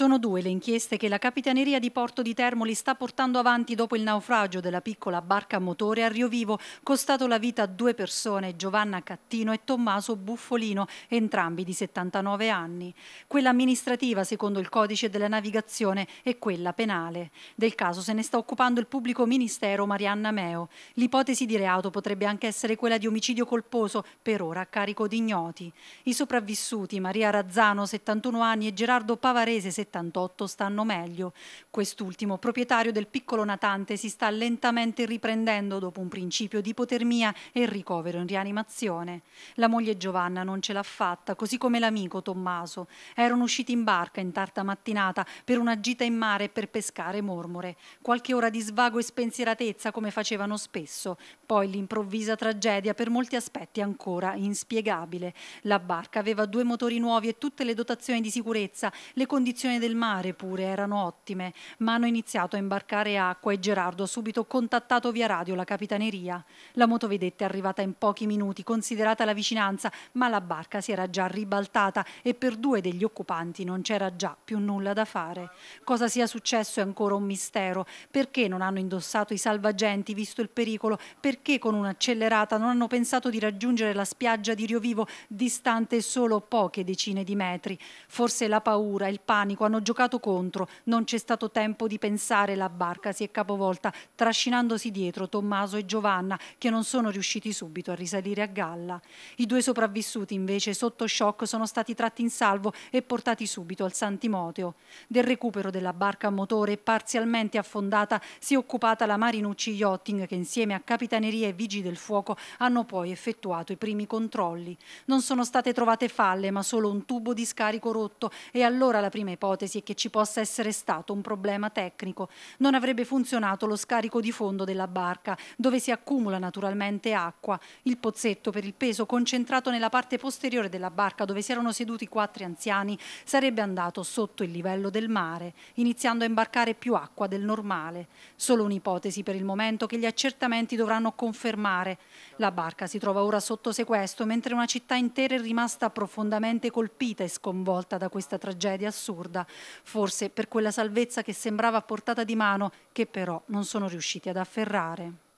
Sono due le inchieste che la Capitaneria di Porto di Termoli sta portando avanti dopo il naufragio della piccola barca a motore a Rio Vivo, costato la vita a due persone, Giovanna Cattino e Tommaso Buffolino, entrambi di 79 anni. Quella amministrativa secondo il codice della navigazione e quella penale. Del caso se ne sta occupando il pubblico ministero Marianna Meo. L'ipotesi di reato potrebbe anche essere quella di omicidio colposo, per ora a carico di ignoti. I sopravvissuti, Maria Razzano, 71 anni, e Gerardo Pavarese, 70 78 stanno meglio. Quest'ultimo, proprietario del piccolo natante, si sta lentamente riprendendo dopo un principio di ipotermia e ricovero in rianimazione. La moglie Giovanna non ce l'ha fatta, così come l'amico Tommaso. Erano usciti in barca in tarda mattinata per una gita in mare per pescare mormore. Qualche ora di svago e spensieratezza come facevano spesso. Poi l'improvvisa tragedia per molti aspetti ancora inspiegabile. La barca aveva due motori nuovi e tutte le dotazioni di sicurezza, le condizioni condizioni del mare pure erano ottime, ma hanno iniziato a imbarcare acqua e Gerardo ha subito contattato via radio la capitaneria. La motovedetta è arrivata in pochi minuti, considerata la vicinanza, ma la barca si era già ribaltata e per due degli occupanti non c'era già più nulla da fare. Cosa sia successo è ancora un mistero. Perché non hanno indossato i salvagenti visto il pericolo? Perché con un'accelerata non hanno pensato di raggiungere la spiaggia di Rio Vivo distante solo poche decine di metri? Forse la paura, il panico Atlantico hanno giocato contro. Non c'è stato tempo di pensare, la barca si è capovolta, trascinandosi dietro Tommaso e Giovanna, che non sono riusciti subito a risalire a galla. I due sopravvissuti, invece, sotto shock, sono stati tratti in salvo e portati subito al San Timoteo. Del recupero della barca a motore parzialmente affondata si è occupata la Marinucci Yachting, che insieme a Capitaneria e Vigi del Fuoco hanno poi effettuato i primi controlli. Non sono state trovate falle, ma solo un tubo di scarico rotto e allora la prima ipotesi ipotesi e che ci possa essere stato un problema tecnico, non avrebbe funzionato lo scarico di fondo della barca, dove si accumula naturalmente acqua, il pozzetto per il peso concentrato nella parte posteriore della barca dove si erano seduti quattro anziani sarebbe andato sotto il livello del mare, iniziando a imbarcare più acqua del normale. Solo un'ipotesi per il momento che gli accertamenti dovranno confermare. La barca si trova ora sotto sequestro, mentre una città intera è rimasta profondamente colpita e sconvolta da questa tragedia assurda strada, forse per quella salvezza che sembrava a portata di mano, che però non sono riusciti ad afferrare.